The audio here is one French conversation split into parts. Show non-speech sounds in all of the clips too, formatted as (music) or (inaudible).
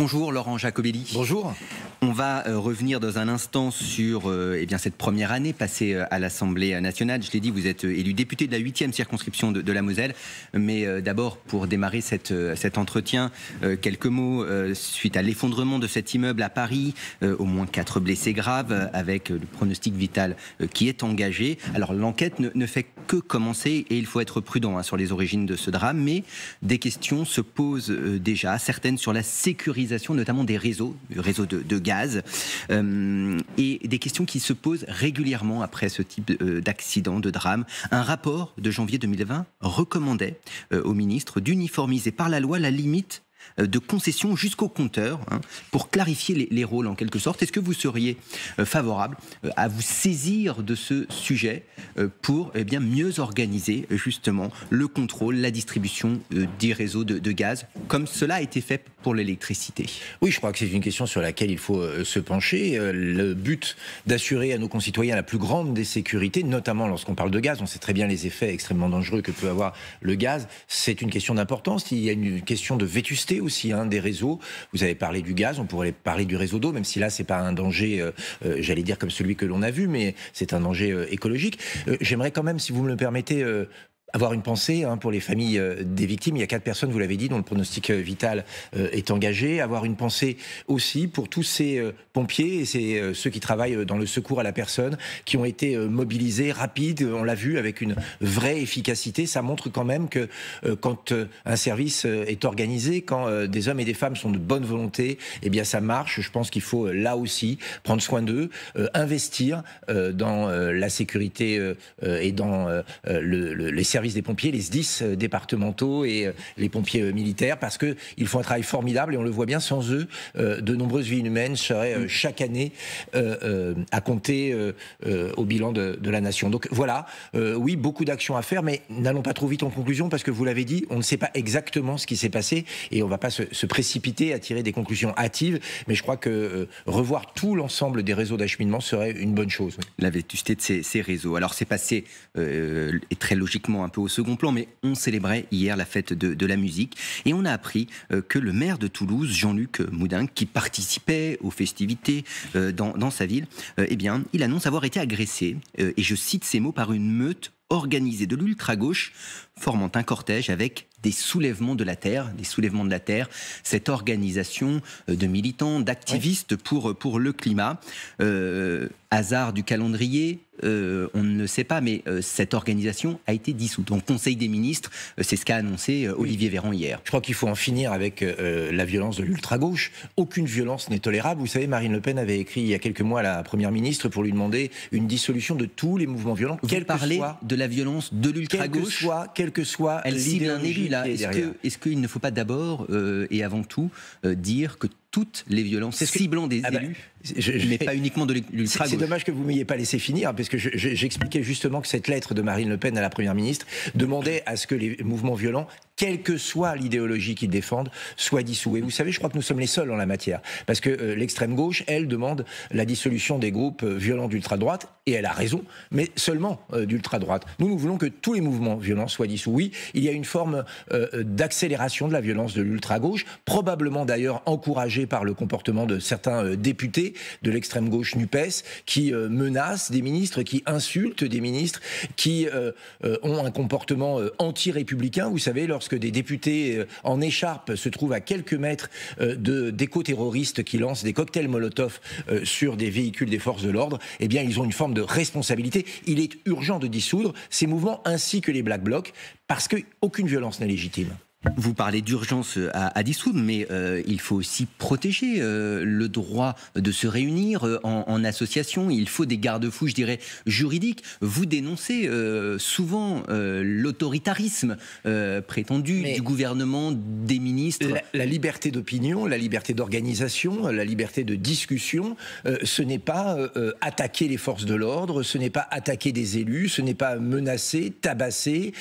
Bonjour Laurent Jacobelli. Bonjour. On va euh, revenir dans un instant sur euh, eh bien, cette première année passée euh, à l'Assemblée nationale. Je l'ai dit, vous êtes élu député de la 8e circonscription de, la Moselle. Mais d'abord, pour démarrer cet entretien, quelques mots suite à l'effondrement de cet immeuble à Paris. au moins quatre blessés graves avec le pronostic vital qui est engagé. Alors l'enquête ne, fait que commencer et il faut être prudent hein, sur les origines de ce drame. Mais des questions se posent déjà, certaines sur la sécurisation notamment des réseaux, réseau de, de euh, et des questions qui se posent régulièrement après ce type euh, d'accident, de drame. Un rapport de janvier 2020 recommandait euh, au ministre d'uniformiser par la loi la limite euh, de concession jusqu'au compteur hein, pour clarifier les, rôles en quelque sorte. Est-ce que vous seriez euh, favorable euh, à vous saisir de ce sujet pour eh bien, mieux organiser justement le contrôle, la distribution des réseaux de, de gaz comme cela a été fait pour l'électricité Oui, je crois que c'est une question sur laquelle il faut se pencher. Le but d'assurer à nos concitoyens la plus grande des sécurités, notamment lorsqu'on parle de gaz, on sait très bien les effets extrêmement dangereux que peut avoir le gaz, c'est une question d'importance, il y a une question de vétusté aussi hein, des réseaux. Vous avez parlé du gaz, on pourrait parler du réseau d'eau, même si là, c'est pas un danger, euh, euh, j'allais dire, comme celui que l'on a vu, mais c'est un danger euh, écologique. J'aimerais quand même, si vous me le permettez, avoir une pensée hein, pour les familles euh, des victimes. Il y a quatre personnes, vous l'avez dit, dont le pronostic euh, vital euh, est engagé. Avoir une pensée aussi pour tous ces pompiers et ces, ceux qui travaillent dans le secours à la personne, qui ont été mobilisés, rapides, on l'a vu, avec une vraie efficacité. Ça montre quand même que quand un service est organisé, quand des hommes et des femmes sont de bonne volonté, eh bien ça marche. Je pense qu'il faut là aussi prendre soin d'eux, investir dans la sécurité et dans les services des pompiers, les 10 euh, départementaux et euh, les pompiers euh, militaires, parce qu'ils font un travail formidable et on le voit bien, sans eux, de nombreuses vies humaines seraient chaque année à compter au bilan de, la nation. Donc voilà, oui, beaucoup d'actions à faire, mais n'allons pas trop vite en conclusion, parce que vous l'avez dit, on ne sait pas exactement ce qui s'est passé et on ne va pas se, précipiter à tirer des conclusions hâtives, mais je crois que revoir tout l'ensemble des réseaux d'acheminement serait une bonne chose. La vétusté de ces, réseaux. Alors c'est passé, et très logiquement, hein, peu au second plan, mais on célébrait hier la fête de, la musique et on a appris euh, que le maire de Toulouse, Jean-Luc Moudin, qui participait aux festivités euh, dans, sa ville, euh, eh bien, il annonce avoir été agressé, et je cite ces mots, par une meute organisée de l'ultra-gauche, formant un cortège avec des soulèvements de la terre, des soulèvements de la terre, cette organisation de militants, d'activistes pour, le climat. hasard du calendrier, euh, on ne sait pas, mais euh, cette organisation a été dissoute. Donc Conseil des ministres, euh, c'est ce qu'a annoncé Olivier Véran hier. Je crois qu'il faut en finir avec la violence de l'ultra-gauche. Aucune violence n'est tolérable. Vous savez, Marine Le Pen avait écrit il y a quelques mois à la Première ministre pour lui demander une dissolution de tous les mouvements violents. quelle soit, de la violence de l'ultra-gauche. Quel soit, quel que soit, elle cible là. Est-ce qu'il ne faut pas d'abord et avant tout dire que toutes les violences, ciblant des ah bah, élus, mais pas uniquement de l'ultra C'est dommage que vous m'ayez pas laissé finir, parce que j'expliquais justement que cette lettre de Marine Le Pen à la Première ministre demandait à ce que les mouvements violents quelle que soit l'idéologie qu'ils défendent, soit dissous. Et vous savez, je crois que nous sommes les seuls en la matière, parce que euh, l'extrême gauche, elle, demande la dissolution des groupes euh, violents d'ultra-droite, et elle a raison, mais seulement euh, d'ultra-droite. Nous, nous voulons que tous les mouvements violents soient dissous. Oui, il y a une forme d'accélération de la violence de l'ultra-gauche, probablement d'ailleurs encouragée par le comportement de certains députés de l'extrême gauche NUPES, qui menacent des ministres, qui insultent des ministres, qui ont un comportement anti-républicain. Vous savez, lorsque que des députés euh, en écharpe se trouvent à quelques mètres euh, d'éco-terroristes qui lancent des cocktails Molotov euh, sur des véhicules des forces de l'ordre, eh bien, ils ont une forme de responsabilité. Il est urgent de dissoudre ces mouvements ainsi que les Black Blocs parce qu'aucune violence n'est légitime. Vous parlez d'urgence euh, à, addis dissoudre, mais euh, il faut aussi protéger euh, le droit de se réunir en, association. Il faut des garde-fous, je dirais, juridiques. Vous dénoncez souvent l'autoritarisme prétendu du gouvernement, des ministres. La, liberté d'opinion, la liberté d'organisation, la liberté de discussion, ce n'est pas attaquer les forces de l'ordre, ce n'est pas attaquer des élus, ce n'est pas menacer, tabasser,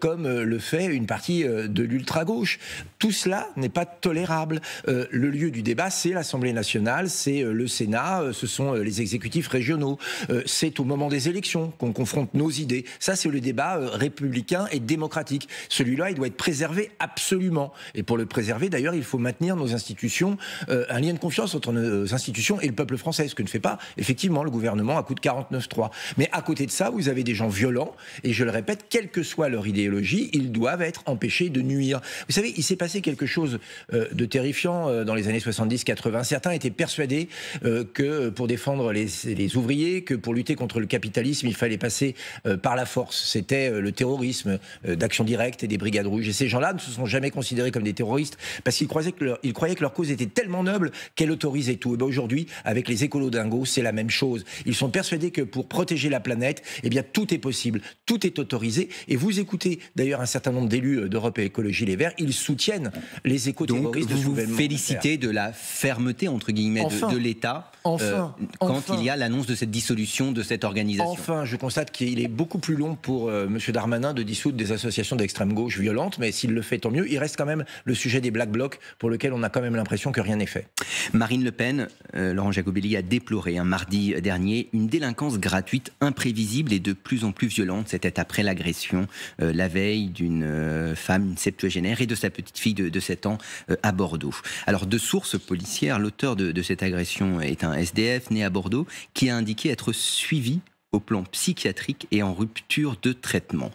comme le fait une partie de l'Union Ultra gauche tout cela n'est pas tolérable. Euh, le lieu du débat, c'est l'Assemblée nationale, c'est euh, le Sénat, euh, ce sont les exécutifs régionaux. c'est au moment des élections qu'on confronte nos idées. Ça, c'est le débat républicain et démocratique. Celui-là, il doit être préservé absolument. Et pour le préserver, d'ailleurs, il faut maintenir nos institutions, un lien de confiance entre nos institutions et le peuple français, ce que ne fait pas effectivement le gouvernement à coup de 49-3. Mais à côté de ça, vous avez des gens violents, et je le répète, quelle que soit leur idéologie, ils doivent être empêchés de nuire. Vous savez, il s'est passé quelque chose euh, de terrifiant euh, dans les années 70-80. Certains étaient persuadés euh, que pour défendre les, ouvriers, que pour lutter contre le capitalisme, il fallait passer par la force. C'était le terrorisme d'action directe et des brigades rouges. Et ces gens-là ne se sont jamais considérés comme des terroristes parce qu'ils croyaient que leur, croyaient que leur cause était tellement noble qu'elle autorisait tout. Et ben, aujourd'hui, avec les écolos c'est la même chose. Ils sont persuadés que pour protéger la planète, eh bien tout est possible, tout est autorisé. Et vous écoutez d'ailleurs un certain nombre d'élus d'Europe Écologie Les Verts, ils soutiennent les éco-terroristes. Donc vous vous félicitez de la fermeté, entre guillemets, de l'État enfin, euh, quand il y a l'annonce de cette dissolution de cette organisation. Enfin, je constate qu'il est beaucoup plus long pour euh, M. Darmanin de dissoudre des associations d'extrême gauche violentes, mais s'il le fait, tant mieux. Il reste quand même le sujet des Black Blocs pour lequel on a quand même l'impression que rien n'est fait. Marine Le Pen, euh, Laurent Jacobelli a déploré un hein, mardi dernier une délinquance gratuite, imprévisible et de plus en plus violente. C'était après l'agression la veille d'une femme, une septuagénaire, et de sa petite fille de, 7 ans à Bordeaux. Alors, de sources policières, l'auteur de cette agression est un SDF né à Bordeaux, qui a indiqué être suivi au plan psychiatrique et en rupture de traitement.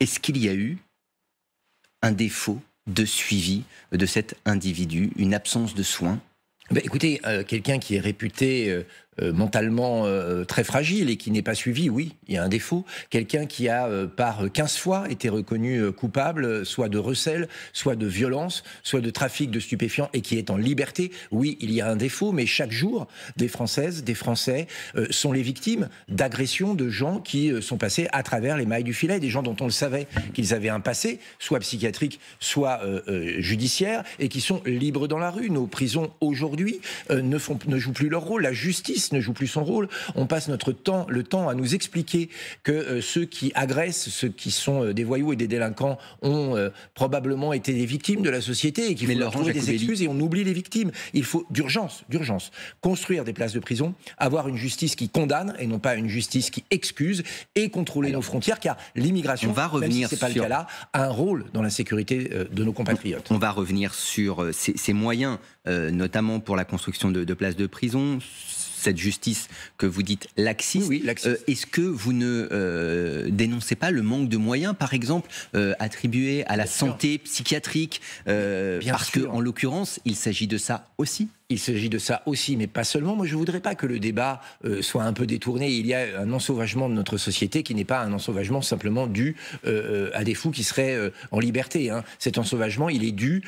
Est-ce qu'il y a eu un défaut de suivi de cet individu, une absence de soins ben, écoutez, euh, quelqu'un qui est réputé euh, euh, mentalement euh, très fragile et qui n'est pas suivi, oui, il y a un défaut. Quelqu'un qui a euh, par 15 fois été reconnu coupable, soit de recel, soit de violence, soit de trafic de stupéfiants et qui est en liberté, oui, il y a un défaut, mais chaque jour, des Françaises, des Français sont les victimes d'agressions de gens qui sont passés à travers les mailles du filet, des gens dont on le savait qu'ils avaient un passé, soit psychiatrique, soit judiciaire, et qui sont libres dans la rue. Nos prisons aujourd'hui ne, font, ne jouent plus leur rôle. La justice ne joue plus son rôle. On passe notre temps, le temps à nous expliquer que euh, ceux qui agressent, ceux qui sont euh, des voyous et des délinquants ont euh, probablement été des victimes de la société et qu'il faut leur trouver des excuses et on oublie les victimes. Il faut d'urgence, d'urgence, construire des places de prison, avoir une justice qui condamne et non pas une justice qui excuse et contrôler nos frontières car l'immigration, va revenir pas le cas là, a un rôle dans la sécurité de nos compatriotes. On va revenir sur ces, ces moyens euh, notamment pour la construction de, places de prison, cette justice que vous dites laxiste. Euh, est-ce que vous ne euh, dénoncez pas le manque de moyens, par exemple, attribués à la santé psychiatrique Parce qu'en l'occurrence, il s'agit de ça aussi. Il s'agit de ça aussi, mais pas seulement. Moi, je ne voudrais pas que le débat euh, soit un peu détourné. Il y a un ensauvagement de notre société qui n'est pas un ensauvagement simplement dû euh, euh, à des fous qui seraient en liberté. Hein. Cet ensauvagement, il est dû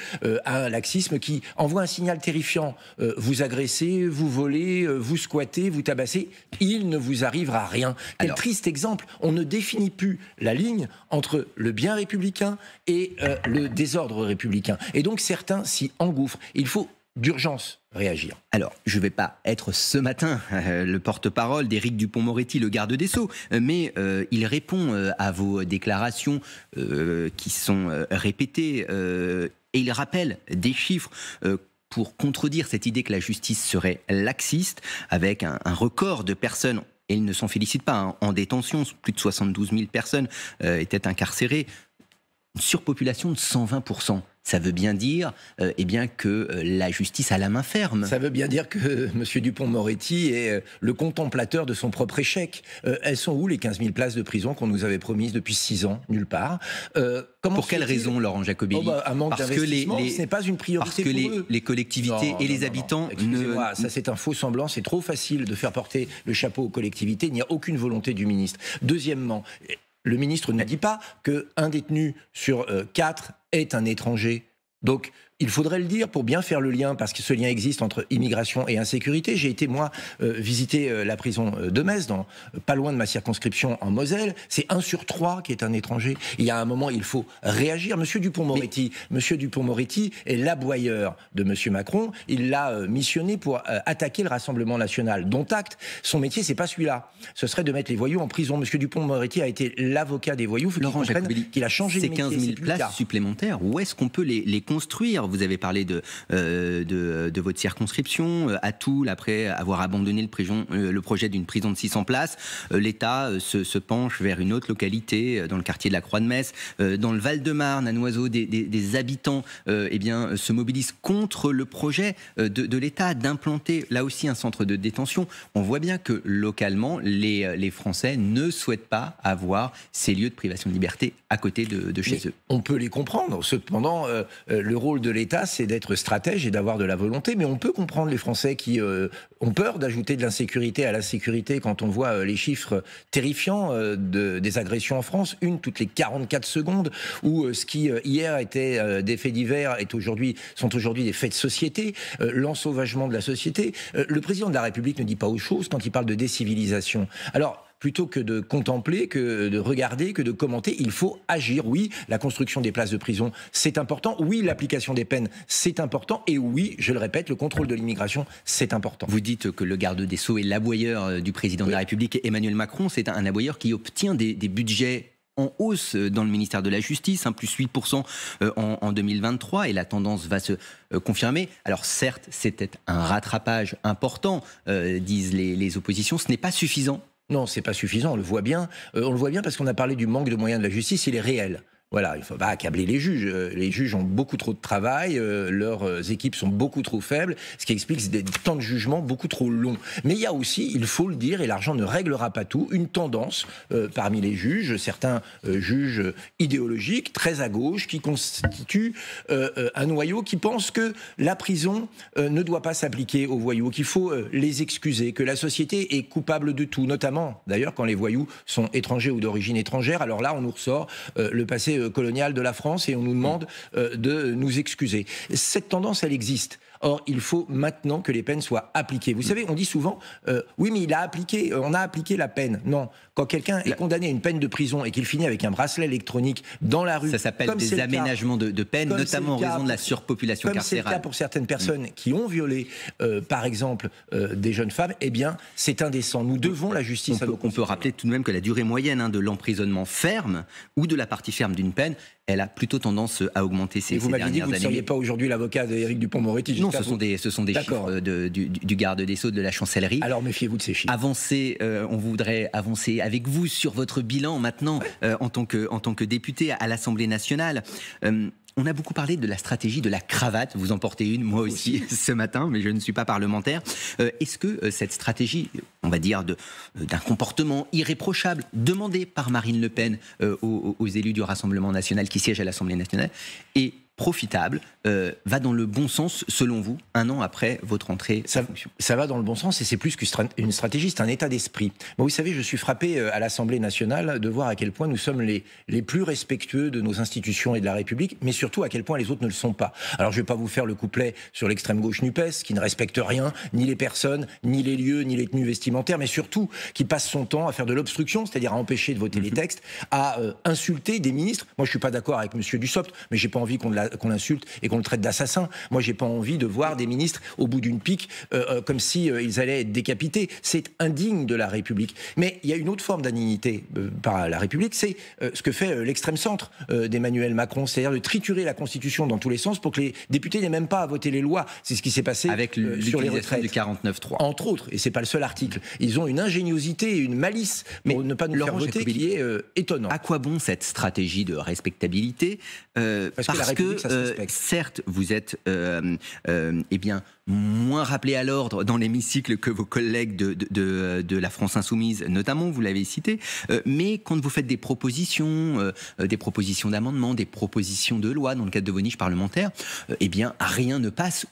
à un laxisme qui envoie un signal terrifiant. vous agressez, vous volez, vous squattez, vous tabassez, il ne vous arrivera rien. Quel triste exemple. On ne définit plus la ligne entre le bien républicain et le désordre républicain. Et donc certains s'y engouffrent. Il faut d'urgence réagir Alors, je ne vais pas être ce matin euh, le porte-parole d'Éric Dupont-Moretti, le garde des Sceaux, euh, mais euh, il répond à vos déclarations qui sont répétées et il rappelle des chiffres pour contredire cette idée que la justice serait laxiste, avec un, record de personnes et il ne s'en félicite pas, hein, en détention, plus de 72 000 personnes étaient incarcérées, une surpopulation de 120 ça veut bien dire euh, eh bien que euh, la justice a la main ferme. Ça veut bien dire que euh, M. Dupont-Moretti est le contemplateur de son propre échec. elles sont où les 15 000 places de prison qu'on nous avait promises depuis 6 ans Nulle part. pour quelle raison, Laurent Jacobelli oh, bah, Parce que les, ce n'est pas une priorité Parce que les, collectivités et les habitants ne... ça c'est un faux semblant, c'est trop facile de faire porter le chapeau aux collectivités, il n'y a aucune volonté du ministre. Deuxièmement, le ministre ne dit pas qu'un détenu sur euh, quatre est un étranger. Donc, il faudrait le dire pour bien faire le lien, parce que ce lien existe entre immigration et insécurité. J'ai été, moi, euh, visiter euh, la prison euh, de Metz, dans, pas loin de ma circonscription en Moselle. C'est un sur trois qui est un étranger. Il y a un moment, il faut réagir. Monsieur Dupont-Moretti, Monsieur Dupont-Moretti est l'aboyeur de Monsieur Macron. Il l'a missionné pour attaquer le Rassemblement national, dont acte. Son métier, c'est pas celui-là. Ce serait de mettre les voyous en prison. Monsieur Dupont-Moretti a été l'avocat des voyous. Laurent qu'il a changé de métier. Ces 15 000 places supplémentaires, où est-ce qu'on peut les, les construire vous avez parlé de, euh, de, votre circonscription. Euh, à Toul, après avoir abandonné le, euh, projet d'une prison de 600 places, l'État se, penche vers une autre localité, dans le quartier de la Croix-de-Metz. Dans le Val-de-Marne, à Noiseau, des, habitants eh bien, se mobilisent contre le projet de, l'État d'implanter là aussi un centre de détention. On voit bien que localement, les, les Français ne souhaitent pas avoir ces lieux de privation de liberté à côté de, chez eux. On peut les comprendre. Cependant, le rôle de l'État, c'est d'être stratège et d'avoir de la volonté. Mais on peut comprendre les Français qui euh, ont peur d'ajouter de l'insécurité à l'insécurité quand on voit euh, les chiffres terrifiants euh, des agressions en France, une toutes les 44 secondes, où ce qui hier était des faits divers est aujourd'hui sont aujourd'hui des faits de société, l'ensauvagement de la société. le président de la République ne dit pas autre chose quand il parle de décivilisation. Alors plutôt que de contempler, que de regarder, que de commenter, il faut agir. Oui, la construction des places de prison, c'est important. Oui, l'application des peines, c'est important. Et oui, je le répète, le contrôle de l'immigration, c'est important. Vous dites que le garde des Sceaux est l'aboyeur euh, du président de la République, Emmanuel Macron. C'est un aboyeur qui obtient des, budgets en hausse euh, dans le ministère de la Justice, un hein, plus 8% euh, en, 2023, et la tendance va se confirmer. Alors certes, c'était un rattrapage important, disent les oppositions, ce n'est pas suffisant non, c'est pas suffisant, on le voit bien. Euh, on le voit bien parce qu'on a parlé du manque de moyens de la justice, il est réel. Voilà, il faut pas accabler les juges. Euh, les juges ont beaucoup trop de travail, euh, leurs euh, équipes sont beaucoup trop faibles, ce qui explique des temps de jugement beaucoup trop longs. Mais il y a aussi, il faut le dire, et l'argent ne réglera pas tout, une tendance parmi les juges, certains juges idéologiques, très à gauche, qui constituent un noyau qui pense que la prison ne doit pas s'appliquer aux voyous, qu'il faut les excuser, que la société est coupable de tout, notamment d'ailleurs quand les voyous sont étrangers ou d'origine étrangère. Alors là, on nous ressort le passé euh, coloniale de la France et on nous demande euh, de nous excuser. Cette tendance, elle existe. Or, il faut maintenant que les peines soient appliquées. Vous savez, on dit souvent, euh, oui, mais il a appliqué, euh, on a appliqué la peine. Non, quand quelqu'un est condamné à une peine de prison et qu'il finit avec un bracelet électronique dans la rue, ça s'appelle des aménagements de, peine, notamment en raison de la surpopulation C'est le cas pour certaines personnes mm. qui ont violé, euh, par exemple, des jeunes femmes. Eh bien, c'est indécent. Nous devons la justice. On, à peut, on peut rappeler tout de même que la durée moyenne hein, de l'emprisonnement ferme ou de la partie ferme d'une peine elle a plutôt tendance euh, à augmenter ces, vous ces dit que vous années. ne seriez pas aujourd'hui l'avocat d'Éric Dupont-Moretti Non, ce sont, des, ce sont des chiffres euh, du, garde des Sceaux, de la chancellerie. Alors méfiez-vous de ces chiffres. Avancez, euh, on voudrait avancer avec vous sur votre bilan maintenant en, tant que, en tant que député à, l'Assemblée nationale. On a beaucoup parlé de la stratégie de la cravate. Vous en portez une, moi aussi, (laughs) ce matin, mais je ne suis pas parlementaire. Euh, est-ce que euh, cette stratégie, on va dire, euh, d'un comportement irréprochable demandé par Marine Le Pen aux, aux, élus du Rassemblement national qui siègent à l'Assemblée nationale est profitable, euh, va dans le bon sens, selon vous, un an après votre entrée ça, en fonction Ça va dans le bon sens et c'est plus qu'une stratégie, c'est un état d'esprit. vous savez, je suis frappé euh, à l'Assemblée nationale de voir à quel point nous sommes les, les plus respectueux de nos institutions et de la République, mais surtout à quel point les autres ne le sont pas. Alors, je ne vais pas vous faire le couplet sur l'extrême gauche NUPES, qui ne respecte rien, ni les personnes, ni les lieux, ni les tenues vestimentaires, mais surtout qui passe son temps à faire de l'obstruction, c'est-à-dire à empêcher de voter les mhm. textes, à euh, insulter des ministres. Moi, je ne suis pas d'accord avec M. Dussopt, mais n'ai pas envie qu'on qu'on l'insulte et qu'on le traite d'assassin. Moi, j'ai pas envie de voir des ministres au bout d'une pique euh, euh, comme si euh, ils allaient être décapités. C'est indigne de la République. Mais il y a une autre forme d'indignité par la République, c'est ce que fait l'extrême centre d'Emmanuel Macron, c'est-à-dire de triturer la Constitution dans tous les sens pour que les députés n'aient même pas à voter les lois. C'est ce qui s'est passé avec sur les retraites du 49.3. Entre autres, et c'est pas le seul article. Ils ont une ingéniosité et une malice pour ne pas nous Laurent faire voter qui est étonnant. À quoi bon cette stratégie de respectabilité Parce, que, la République que euh, certes, vous êtes euh, euh, eh bien, moins rappelé à l'ordre dans l'hémicycle que vos collègues de, la France insoumise, notamment, vous l'avez cité, mais quand vous faites des propositions, des propositions d'amendement, des propositions de loi dans le cadre de vos niches parlementaires, eh bien, rien ne passe.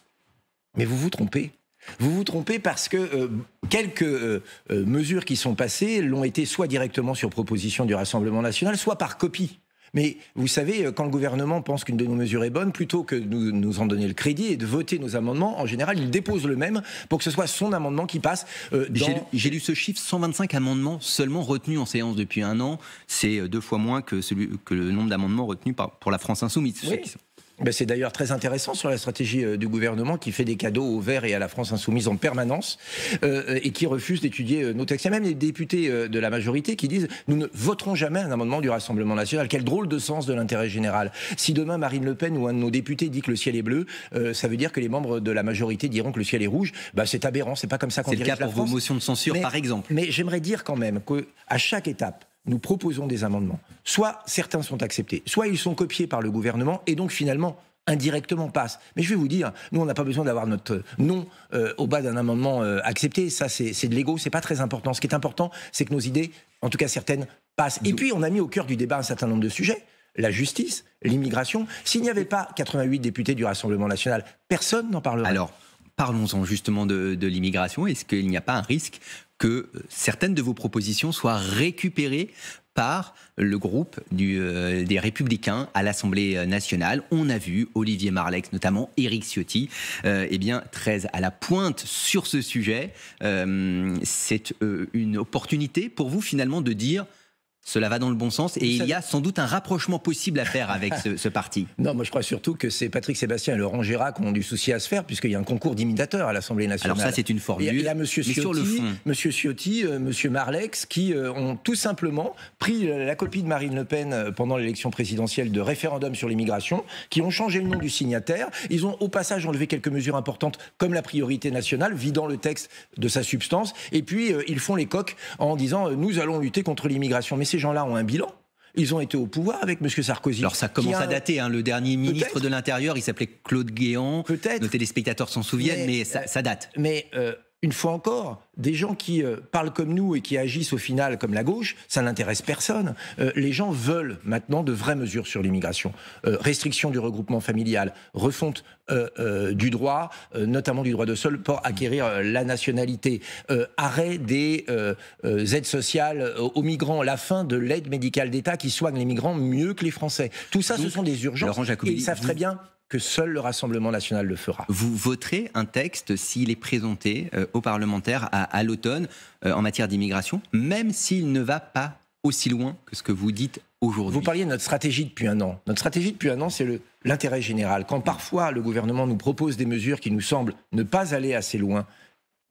Mais vous vous trompez. Vous vous trompez parce que quelques mesures qui sont passées l'ont été soit directement sur proposition du Rassemblement national, soit par copie. Mais vous savez, euh, quand le gouvernement pense qu'une de nos mesures est bonne, plutôt que de nous, en donner le crédit et de voter nos amendements, en général, il dépose le même pour que ce soit son amendement qui passe. Euh, j'ai lu, ce chiffre 125 amendements seulement retenus en séance depuis un an. C'est euh, deux fois moins que, celui, que le nombre d'amendements retenus par, pour la France Insoumise. Ben, c'est d'ailleurs très intéressant sur la stratégie euh, du gouvernement qui fait des cadeaux aux Verts et à la France insoumise en permanence euh, et qui refuse d'étudier euh, nos textes. Il y a même les députés de la majorité qui disent nous ne voterons jamais un amendement du Rassemblement national. Quel drôle de sens de l'intérêt général. Si demain Marine Le Pen ou un de nos députés dit que le ciel est bleu, ça veut dire que les membres de la majorité diront que le ciel est rouge. Ben, c'est aberrant, c'est pas comme ça qu'on dirige la C'est le cas pour vos motions de censure par exemple. Mais j'aimerais dire quand même qu'à chaque étape, nous proposons des amendements. Soit certains sont acceptés, soit ils sont copiés par le gouvernement et donc finalement indirectement passent. Mais je vais vous dire, nous, on n'a pas besoin d'avoir notre nom euh, au bas d'un amendement euh, accepté. Ça, c'est de l'ego, c'est pas très important. Ce qui est important, c'est que nos idées, en tout cas certaines, passent. Et puis, on a mis au cœur du débat un certain nombre de sujets. La justice, l'immigration. S'il n'y avait pas 88 députés du Rassemblement national, personne n'en parlerait. Alors, Parlons-en justement de, l'immigration. Est-ce qu'il n'y a pas un risque que certaines de vos propositions soient récupérées par le groupe euh, des Républicains à l'Assemblée nationale. On a vu Olivier Marlex, notamment Éric Ciotti, euh, eh bien, très à la pointe sur ce sujet. Euh, c'est une opportunité pour vous finalement de dire cela va dans le bon sens et il y a sans doute un rapprochement possible à faire avec ce, parti. (laughs) Non, moi je crois surtout que c'est Patrick Sébastien et Laurent Gérard qui ont du souci à se faire puisqu'il y a un concours d'imitateurs à l'Assemblée nationale. Alors ça c'est une formule. Il y a Monsieur Ciotti, sur Monsieur Ciotti, euh, Marlex qui euh, ont tout simplement pris la copie de Marine Le Pen euh, pendant l'élection présidentielle de référendum sur l'immigration, qui ont changé le nom du signataire. Ils ont au passage enlevé quelques mesures importantes comme la priorité nationale, vidant le texte de sa substance. Et puis ils font les coques en disant nous allons lutter contre l'immigration. Mais ces gens-là ont un bilan. Ils ont été au pouvoir avec M. Sarkozy. Alors ça commence à dater. Hein. Le dernier ministre de l'Intérieur, il s'appelait Claude Guéant. Peut-être. Nos téléspectateurs s'en souviennent, mais, euh, ça, date. Mais euh, une fois encore, des gens qui euh, parlent comme nous et qui agissent au final comme la gauche, ça n'intéresse personne. Euh, les gens veulent maintenant de vraies mesures sur l'immigration. Euh, restriction du regroupement familial, refonte du droit, notamment du droit de sol pour acquérir la nationalité, arrêt des aides sociales aux migrants, la fin de l'aide médicale d'État qui soigne les migrants mieux que les Français. Tout ça, ce sont des urgences. et ils savent très bien que seul le Rassemblement national le fera. Vous voterez un texte s'il est présenté euh, aux parlementaires à, l'automne euh, en matière d'immigration, même s'il ne va pas aussi loin que ce que vous dites aujourd'hui. Vous parliez de notre stratégie depuis un an. Notre stratégie depuis un an, c'est l'intérêt général. Quand parfois le gouvernement nous propose des mesures qui nous semblent ne pas aller assez loin,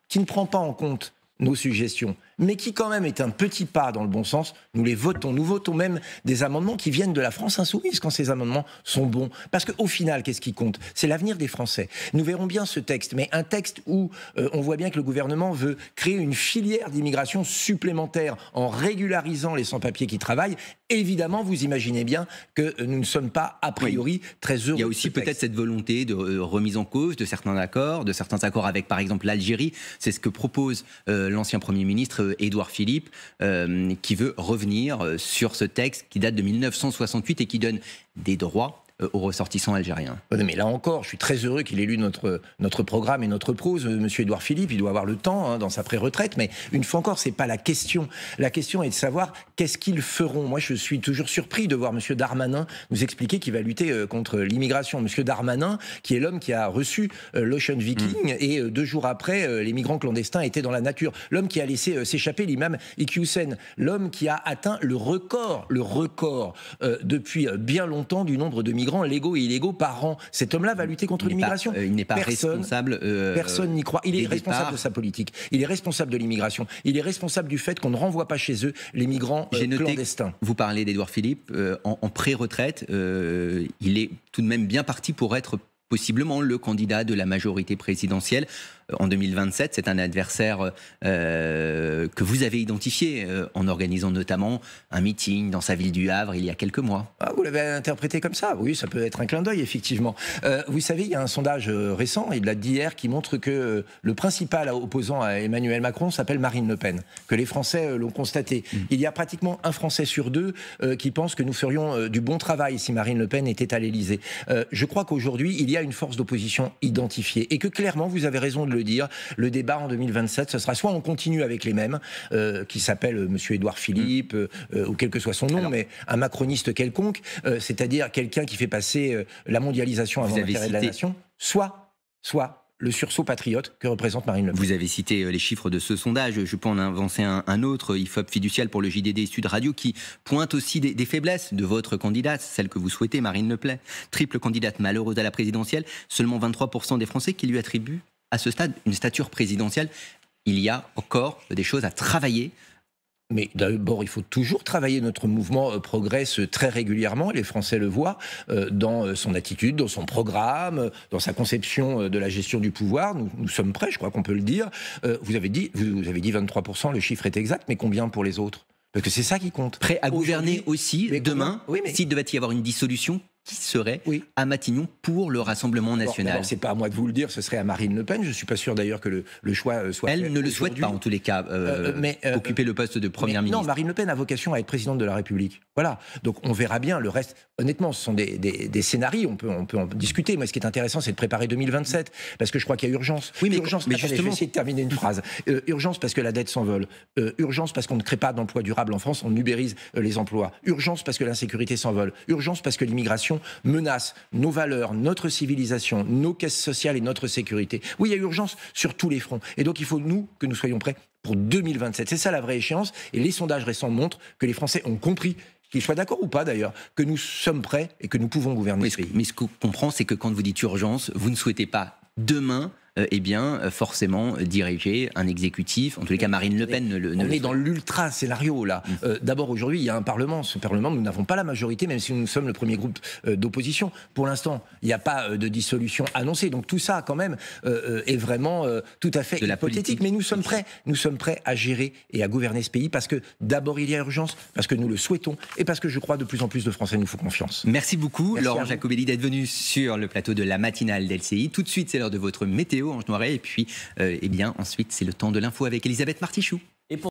qui ne prend pas en compte nos suggestions, mais qui quand même est un petit pas dans le bon sens. Nous les votons. Nous votons même des amendements qui viennent de la France insoumise quand ces amendements sont bons. Parce qu'au final, qu'est-ce qui compte C'est l'avenir des Français. Nous verrons bien ce texte, mais un texte où euh, on voit bien que le gouvernement veut créer une filière d'immigration supplémentaire en régularisant les sans-papiers qui travaillent. Évidemment, vous imaginez bien que euh, nous ne sommes pas a priori très heureux. Il y a aussi peut-être cette volonté de euh, remise en cause de certains accords, de certains accords avec par exemple l'Algérie. C'est ce que propose l'ancien Premier ministre euh, Édouard Philippe euh, qui veut revenir euh, sur ce texte qui date de 1968 et qui donne des droits euh, aux ressortissants algériens. Mais là encore, je suis très heureux qu'il ait lu notre, notre programme et notre prose. Euh, monsieur Édouard Philippe, il doit avoir le temps hein, dans sa pré-retraite, mais une fois encore, c'est pas la question. La question est de savoir qu'est-ce qu'ils feront. Moi, je suis toujours surpris de voir Monsieur Darmanin nous expliquer qu'il va lutter euh, contre l'immigration. Monsieur Darmanin, qui est l'homme qui a reçu l'Ocean Viking, mm. et deux jours après, les migrants clandestins étaient dans la nature. L'homme qui a laissé s'échapper l'imam Iqiyoussen, l'homme qui a atteint le record, le record depuis bien longtemps du nombre de migrants Lego et illégaux par an. Cet homme-là va lutter contre l'immigration. Euh, il n'est pas, personne, responsable. Euh, personne n'y croit. Il est responsable de sa politique. Il est responsable de l'immigration. Il est responsable du fait qu'on ne renvoie pas chez eux les migrants euh, J'ai noté clandestins. Vous parlez d'Edouard Philippe. en pré-retraite, il est tout de même bien parti pour être possiblement le candidat de la majorité présidentielle. Euh, en 2027. C'est un adversaire euh, euh, que vous avez identifié en organisant notamment un meeting dans sa ville du Havre il y a quelques mois. Ah, vous l'avez interprété comme ça. Oui, ça peut être un clin d'œil, effectivement. vous savez, il y a un sondage récent, il l'a dit hier, qui montre que le principal opposant à Emmanuel Macron s'appelle Marine Le Pen, que les Français l'ont constaté. Mmh. Il y a pratiquement un Français sur deux qui pense que nous ferions du bon travail si Marine Le Pen était à l'Élysée. je crois qu'aujourd'hui, il y a une force d'opposition identifiée et que clairement, vous avez raison de le dire, le débat en 2027, ce sera soit on continue avec les mêmes, euh, qui s'appelle euh, M. Édouard Philippe, mm. euh, ou quel que soit son nom, mais un macroniste quelconque, c'est-à-dire quelqu'un qui fait passer la mondialisation avant l'intérêt de la nation, soit, soit le sursaut patriote que représente Marine Le Pen. Vous avez cité les chiffres de ce sondage, je peux en avancer un, autre, IFOP fiducial pour le JDD Sud Radio, qui pointe aussi des, des, faiblesses de votre candidate, celle que vous souhaitez, Marine Le Pen. Triple candidate malheureuse à la présidentielle, seulement 23% des Français qui lui attribuent à ce stade, une stature présidentielle, il y a encore des choses à travailler. Mais d'abord, il faut toujours travailler. Notre mouvement euh, progresse très régulièrement, les Français le voient, euh, dans euh, son attitude, dans son programme, dans sa conception de la gestion du pouvoir. Nous, sommes prêts, je crois qu'on peut le dire. Vous avez dit, vous avez dit 23%, le chiffre est exact, mais combien pour les autres parce que c'est ça qui compte. Prêt à gouverner aussi demain. S'il devait y avoir une dissolution, qui serait à Matignon pour le Rassemblement national. c'est pas à moi de vous le dire, ce serait à Marine Le Pen. Je suis pas sûr d'ailleurs que le, choix euh, soit. Elle ne le souhaite pas en tous les cas. Euh, euh, mais occuper le poste de première ministre. Non, Marine Le Pen a vocation à être présidente de la République. Voilà. Donc on verra bien. Le reste, honnêtement, ce sont des, des, scénarios. On peut on peut en discuter. Moi, ce qui est intéressant, c'est de préparer 2027 parce que je crois qu'il y a urgence. Oui, mais urgence. Mais justement, je de terminer une phrase. urgence parce que la dette s'envole. urgence parce qu'on ne crée pas d'emplois durables en France. On ubérise les emplois. Urgence parce que l'insécurité s'envole. Urgence parce que l'immigration menace menacent nos valeurs, notre civilisation, nos caisses sociales et notre sécurité. Oui, il y a urgence sur tous les fronts. Et donc, il faut, nous, que nous soyons prêts pour 2027. C'est ça la vraie échéance. Et les sondages récents montrent que les Français ont compris qu'ils soient d'accord ou pas d'ailleurs, que nous sommes prêts et que nous pouvons gouverner Mais Mais ce qu'on comprend, c'est que quand vous dites urgence, vous ne souhaitez pas demain euh, eh bien, euh, forcément, euh, diriger un exécutif. En tous les cas, Marine Le Pen ne le. on est dans l'ultra scénario là. Mm. D'abord aujourd'hui, il y a un Parlement. Ce Parlement, nous n'avons pas la majorité, même si nous sommes le premier groupe d'opposition. Pour l'instant, il n'y a pas de dissolution annoncée. Donc tout ça, quand même, est vraiment tout à fait hypothétique. Mais nous sommes prêts. Nous sommes prêts à gérer et à gouverner ce pays parce que d'abord il y a urgence, parce que nous le souhaitons et parce que je crois de plus en plus de Français nous font confiance. Merci beaucoup, Laurent Jacobelli, d'être venu sur le plateau de la matinale d'LCI. Tout de suite, c'est l'heure de votre météo vidéo, Ange Et puis, euh, eh bien, ensuite, c'est le temps de l'info avec Elisabeth Martichoux.